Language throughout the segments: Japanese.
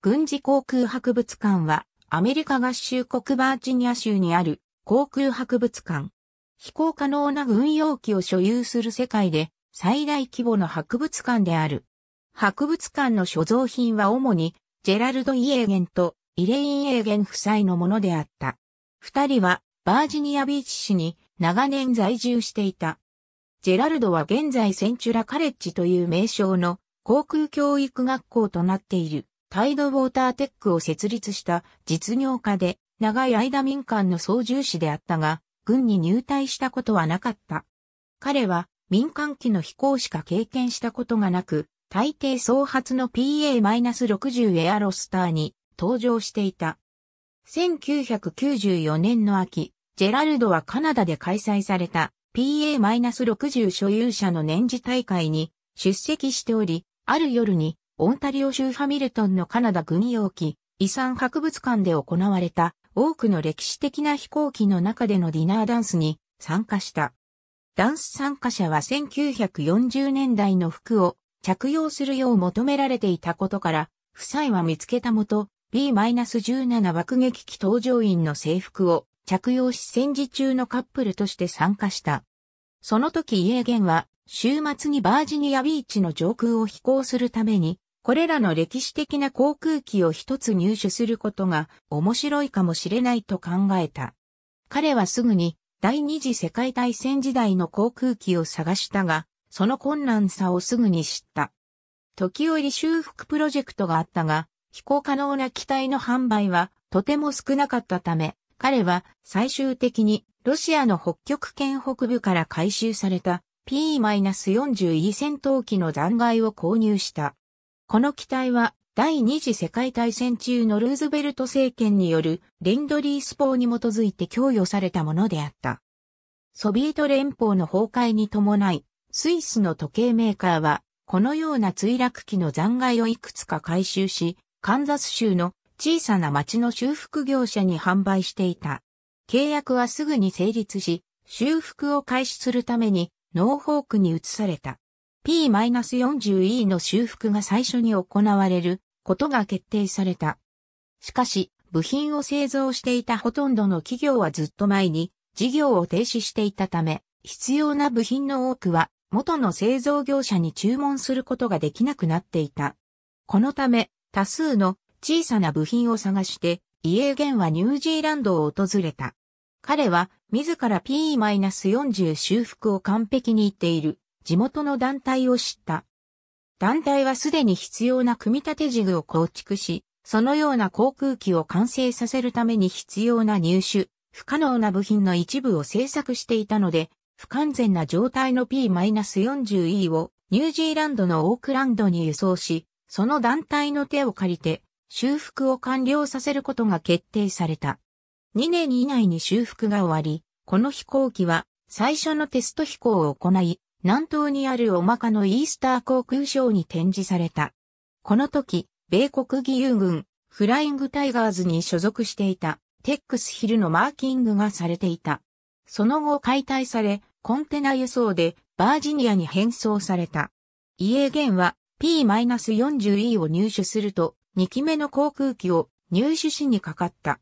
軍事航空博物館は、アメリカ合衆国バージニア州にある航空博物館。飛行可能な軍用機を所有する世界で最大規模の博物館である。博物館の所蔵品は主にジェラルド・イエーゲンとイレイン・エーゲン夫妻のものであった。二人はバージニアビーチ市に長年在住していた。ジェラルドは現在センチュラカレッジという名称の航空教育学校となっている。タイドウォーターテックを設立した実業家で、長い間民間の操縦士であったが、軍に入隊したことはなかった。彼は民間機の飛行しか経験したことがなく、大抵総発の PA-60 エアロスターに登場していた。1994年の秋、ジェラルドはカナダで開催された PA-60 所有者の年次大会に出席しており、ある夜にオンタリオ州ハミルトンのカナダ軍用機遺産博物館で行われた多くの歴史的な飛行機の中でのディナーダンスに参加した。ダンス参加者は1940年代の服を着用するよう求められていたことから、夫妻は見つけたもと、B-17 爆撃機搭乗員の制服を着用し戦時中のカップルとして参加した。その時イエーゲンは週末にバージニアビーチの上空を飛行するためにこれらの歴史的な航空機を一つ入手することが面白いかもしれないと考えた。彼はすぐに第二次世界大戦時代の航空機を探したが、その困難さをすぐに知った。時折修復プロジェクトがあったが、飛行可能な機体の販売はとても少なかったため、彼は最終的にロシアの北極圏北部から回収された P-42 戦闘機の残骸を購入した。この機体は第二次世界大戦中のルーズベルト政権によるレンドリース法に基づいて供与されたものであった。ソビエト連邦の崩壊に伴い、スイスの時計メーカーは、このような墜落機の残骸をいくつか回収し、カンザス州の小さな町の修復業者に販売していた。契約はすぐに成立し、修復を開始するためにノーホークに移された。P-40E の修復が最初に行われることが決定された。しかし、部品を製造していたほとんどの企業はずっと前に事業を停止していたため、必要な部品の多くは元の製造業者に注文することができなくなっていた。このため、多数の小さな部品を探して、イエーゲンはニュージーランドを訪れた。彼は、自ら P-40 修復を完璧に言っている。地元の団体を知った。団体はすでに必要な組み立て具を構築し、そのような航空機を完成させるために必要な入手、不可能な部品の一部を製作していたので、不完全な状態の P-40E をニュージーランドのオークランドに輸送し、その団体の手を借りて修復を完了させることが決定された。2年以内に修復が終わり、この飛行機は最初のテスト飛行を行い、南東にあるおまかのイースター航空ショーに展示された。この時、米国義勇軍、フライングタイガーズに所属していた、テックスヒルのマーキングがされていた。その後解体され、コンテナ輸送でバージニアに変装された。イエーゲンは P-40E を入手すると2機目の航空機を入手しにかかった。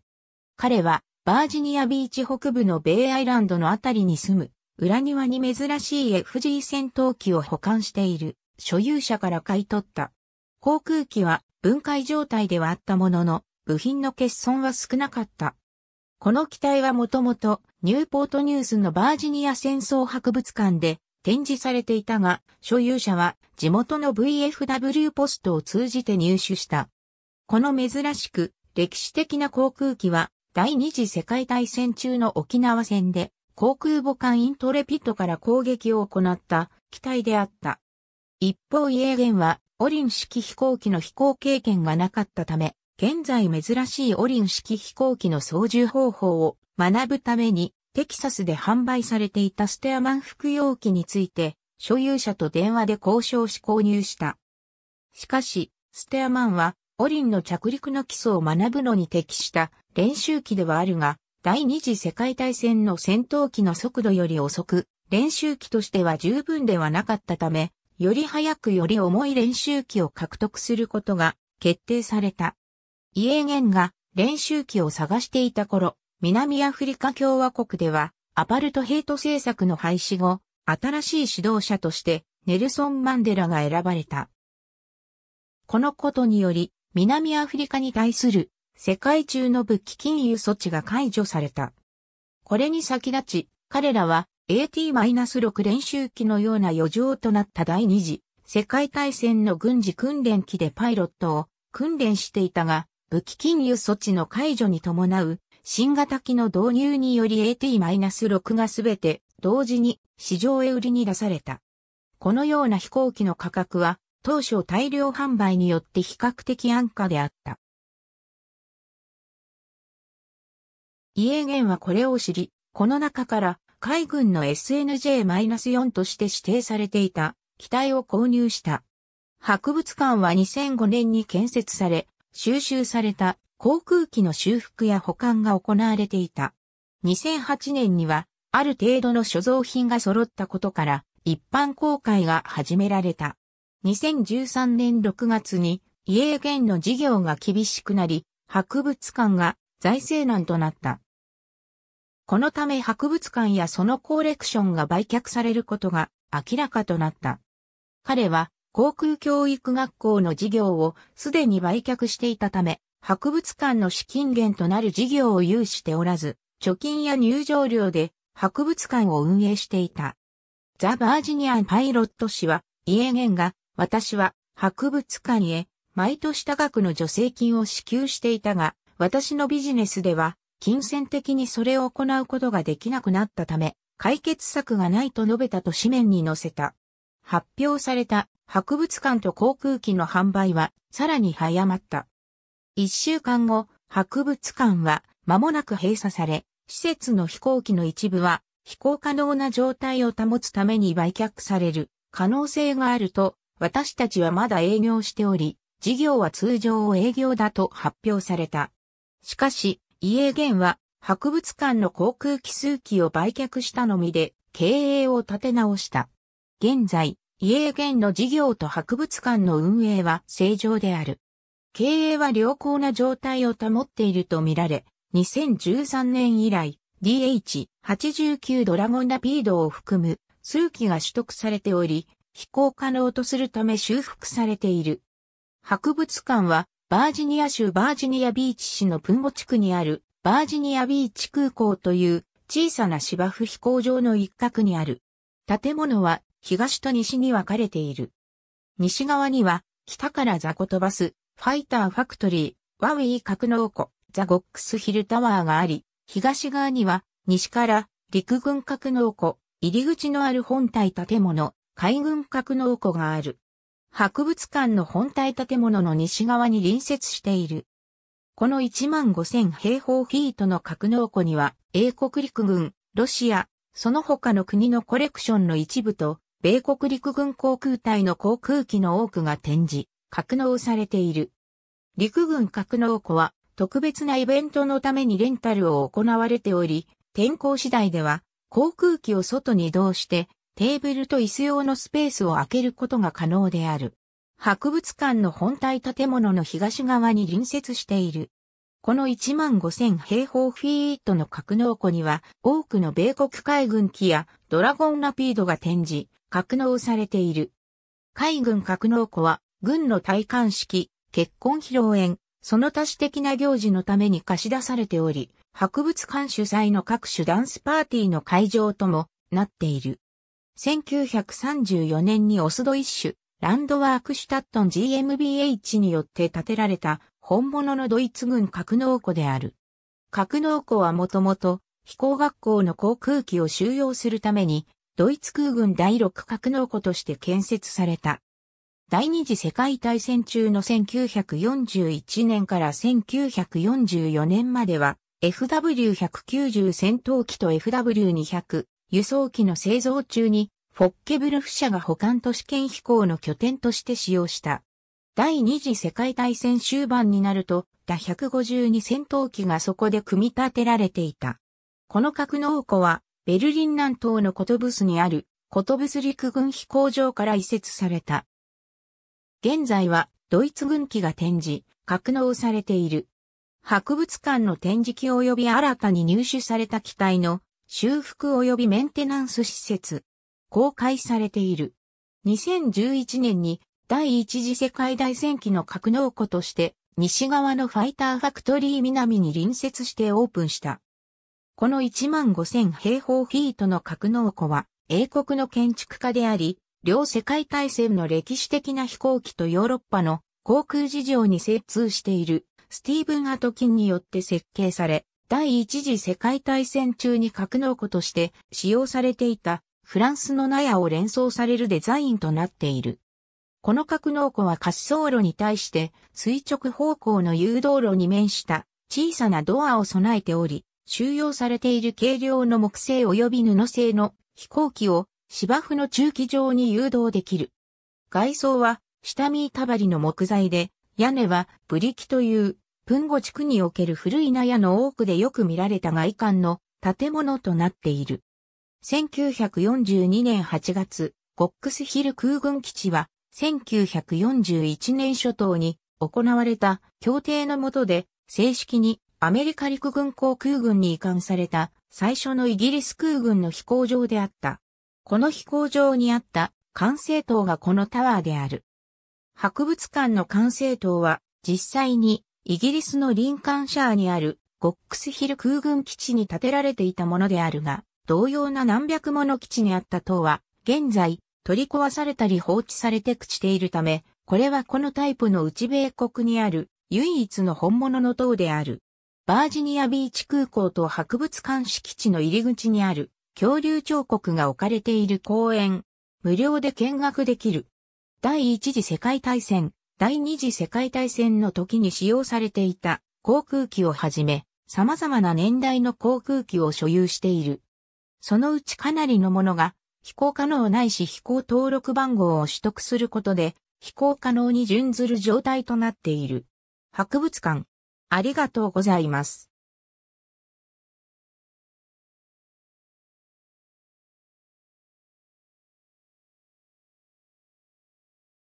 彼はバージニアビーチ北部のベイアイランドのあたりに住む裏庭に珍しい FG 戦闘機を保管している所有者から買い取った。航空機は分解状態ではあったものの、部品の欠損は少なかった。この機体はもともとニューポートニュースのバージニア戦争博物館で展示されていたが、所有者は地元の VFW ポストを通じて入手した。この珍しく歴史的な航空機は第二次世界大戦中の沖縄戦で航空母艦イントレピットから攻撃を行った機体であった。一方イエーゲンはオリン式飛行機の飛行経験がなかったため、現在珍しいオリン式飛行機の操縦方法を学ぶためにテキサスで販売されていたステアマン服用機について所有者と電話で交渉し購入した。しかし、ステアマンはオリンの着陸の基礎を学ぶのに適した練習機ではあるが、第二次世界大戦の戦闘機の速度より遅く、練習機としては十分ではなかったため、より早くより重い練習機を獲得することが決定された。イエーゲンが練習機を探していた頃、南アフリカ共和国ではアパルトヘイト政策の廃止後、新しい指導者としてネルソン・マンデラが選ばれた。このことにより、南アフリカに対する世界中の武器金融措置が解除された。これに先立ち、彼らは AT-6 練習機のような余剰となった第二次世界大戦の軍事訓練機でパイロットを訓練していたが、武器金融措置の解除に伴う新型機の導入により AT-6 がすべて同時に市場へ売りに出された。このような飛行機の価格は当初大量販売によって比較的安価であった。イエーゲンはこれを知り、この中から海軍の SNJ-4 として指定されていた機体を購入した。博物館は2005年に建設され、収集された航空機の修復や保管が行われていた。2008年には、ある程度の所蔵品が揃ったことから、一般公開が始められた。2013年6月に、イエーゲンの事業が厳しくなり、博物館が財政難となった。このため博物館やそのコレクションが売却されることが明らかとなった。彼は航空教育学校の事業をすでに売却していたため、博物館の資金源となる事業を有しておらず、貯金や入場料で博物館を運営していた。ザ・バージニアン・パイロット氏は、イエゲンが、私は博物館へ毎年多額の助成金を支給していたが、私のビジネスでは金銭的にそれを行うことができなくなったため、解決策がないと述べたと紙面に載せた。発表された博物館と航空機の販売はさらに早まった。一週間後、博物館は間もなく閉鎖され、施設の飛行機の一部は飛行可能な状態を保つために売却される可能性があると、私たちはまだ営業しており、事業は通常を営業だと発表された。しかし、イエーゲンは博物館の航空機数機を売却したのみで経営を立て直した。現在、イエーゲンの事業と博物館の運営は正常である。経営は良好な状態を保っているとみられ、2013年以来、DH-89 ドラゴンラピードを含む数機が取得されており、飛行可能とするため修復されている。博物館はバージニア州バージニアビーチ市のプンボ地区にあるバージニアビーチ空港という小さな芝生飛行場の一角にある。建物は東と西に分かれている。西側には北からザコトバス、ファイターファクトリー、ワウィー格納庫、ザゴックスヒルタワーがあり、東側には西から陸軍格納庫、入り口のある本体建物、海軍格納庫がある。博物館の本体建物の西側に隣接している。この1万5000平方フィートの格納庫には、英国陸軍、ロシア、その他の国のコレクションの一部と、米国陸軍航空隊の航空機の多くが展示、格納されている。陸軍格納庫は、特別なイベントのためにレンタルを行われており、天候次第では、航空機を外に移動して、テーブルと椅子用のスペースを空けることが可能である。博物館の本体建物の東側に隣接している。この15,000平方フィートの格納庫には多くの米国海軍機やドラゴンラピードが展示、格納されている。海軍格納庫は軍の戴冠式、結婚披露宴、その他私的な行事のために貸し出されており、博物館主催の各種ダンスパーティーの会場ともなっている。1934年にオスドイッシュ、ランドワークシュタットン GmbH によって建てられた本物のドイツ軍格納庫である。格納庫はもともと飛行学校の航空機を収容するためにドイツ空軍第6格納庫として建設された。第二次世界大戦中の1941年から1944年までは FW190 戦闘機と FW200 輸送機の製造中にフォッケブルフ社が保管都市圏飛行の拠点として使用した。第二次世界大戦終盤になると、打152戦闘機がそこで組み立てられていた。この格納庫は、ベルリン南東のコトブスにある、コトブス陸軍飛行場から移設された。現在は、ドイツ軍機が展示、格納されている。博物館の展示機及び新たに入手された機体の修復及びメンテナンス施設、公開されている。2011年に第一次世界大戦期の格納庫として西側のファイターファクトリー南に隣接してオープンした。この1万5000平方フィートの格納庫は英国の建築家であり、両世界大戦の歴史的な飛行機とヨーロッパの航空事情に精通しているスティーブン・アトキンによって設計され、第一次世界大戦中に格納庫として使用されていたフランスの納屋を連想されるデザインとなっている。この格納庫は滑走路に対して垂直方向の誘導路に面した小さなドアを備えており、収容されている軽量の木製及び布製の飛行機を芝生の駐機場に誘導できる。外装は下見板張りの木材で、屋根はブリキというンゴ地区における古い納屋の多くでよく見られた外観の建物となっている。1942年8月、ゴックスヒル空軍基地は、1941年初頭に行われた協定の下で、正式にアメリカ陸軍航空軍に移管された最初のイギリス空軍の飛行場であった。この飛行場にあった管制塔がこのタワーである。博物館の管制塔は実際にイギリスのリンカンシャーにあるゴックスヒル空軍基地に建てられていたものであるが、同様な何百もの基地にあった塔は、現在、取り壊されたり放置されて朽ちているため、これはこのタイプの内米国にある唯一の本物の塔である。バージニアビーチ空港と博物館敷地の入り口にある恐竜彫刻が置かれている公園。無料で見学できる。第一次世界大戦、第二次世界大戦の時に使用されていた航空機をはじめ、様々な年代の航空機を所有している。そのうちかなりのものが飛行可能ないし飛行登録番号を取得することで飛行可能に準ずる状態となっている。博物館、ありがとうございます。